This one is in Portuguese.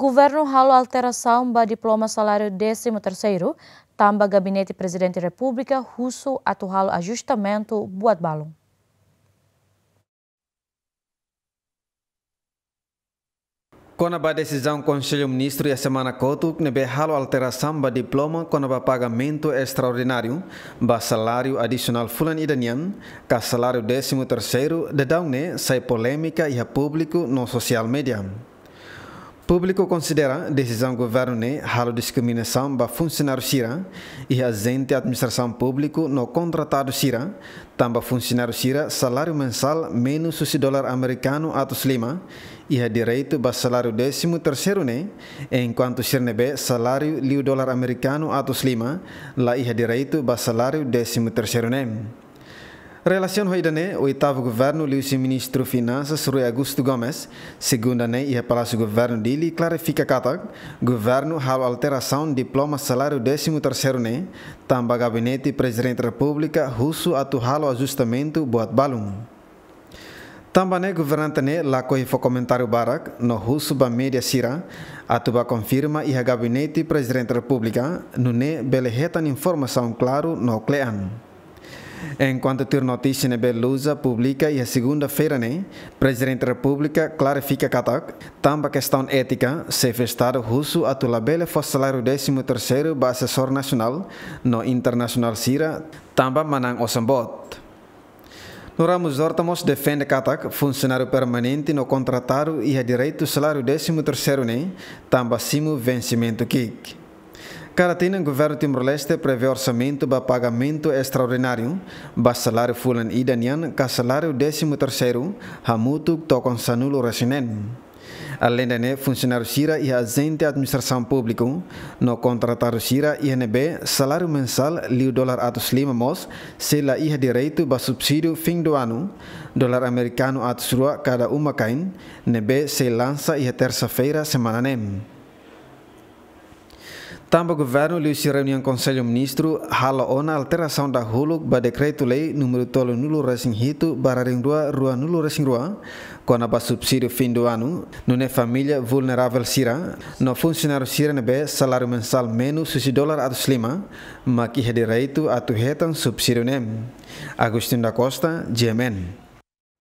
Governo ralo alteração para diploma salário 13º, tamba gabinete presidente da República, russo atu ralo ajustamento buat balung. Quando a decisão do Conselho Ministro e a semana coto, nebe halo alteração do diploma quando o pagamento extraordinário, ba salário adicional fulan idanian, ka salário décimo terceiro, de daune sai polêmica e a público no social media. Público considera a decisão do governo né, halo discriminação para funcionário Sira e agente administração público no contratado Sira, também funcionário Sira salário mensal menos o dólar americano atos lima e a é direito para salário décimo terceiro né, enquanto Sirnebe salário liu dólar americano atos lima, lá e a é direito para salário décimo terceiro né. Relação o oitavo governo, e o ministro Finanças, Rui Augusto Gomes, segunda ne e Palácio Governo dele, clarifica que governo halo alteração diploma salário décimo terceiro ne, tamba gabinete presidente da república, russo atu halo ajustamento buat balum. Tamba ne governante ne lakoi foi comentário barak, no russo ba media sira, atu ba confirma e gabinete presidente da república, no ne belerretan informação claro no clean. Enquanto ter notícia na Belusa publica e a segunda-feira, né, presidente da República clarifica que tamba questão ética, se Estado russo a bela foi salário 13º o assessor nacional no internacional Sira, tamba manang osambot. No Ramos Hortamos defende Katak, funcionário permanente no contratado e a direito salário 13º, né, tamba simo vencimento kick. Caratina, governo Timor-Leste prevê orçamento para pagamento extraordinário, para salário fulan e danian, para salário 13º, hamutu tocam sanulo resinen. Além de NE, funcionário Sira e agente administração pública, no contratado Sira INB, salário mensal liu dólar atos lima mos, se la ia direito ba subsídio fim do ano, dólar americano atos rua cada uma cain, nebe se lança e é terça-feira semana nem. Tambo Governo Luis Reunião Conselho Ministro Halo Ona Alteração da Huluk Ba Decreto Lei Número Tolo Nulo Racing Hitu Bararing Dua Rua Nulo Racing Rua Kona Ba Subsídio Fim do Ano Nune Família Vulnerável Sira No Funcionário Sira be Salário Mensal Menos Susi Dólar Atos Lima maki Kihe Direito Atu Retan Subsídio Nem Agustin da Costa Jemen.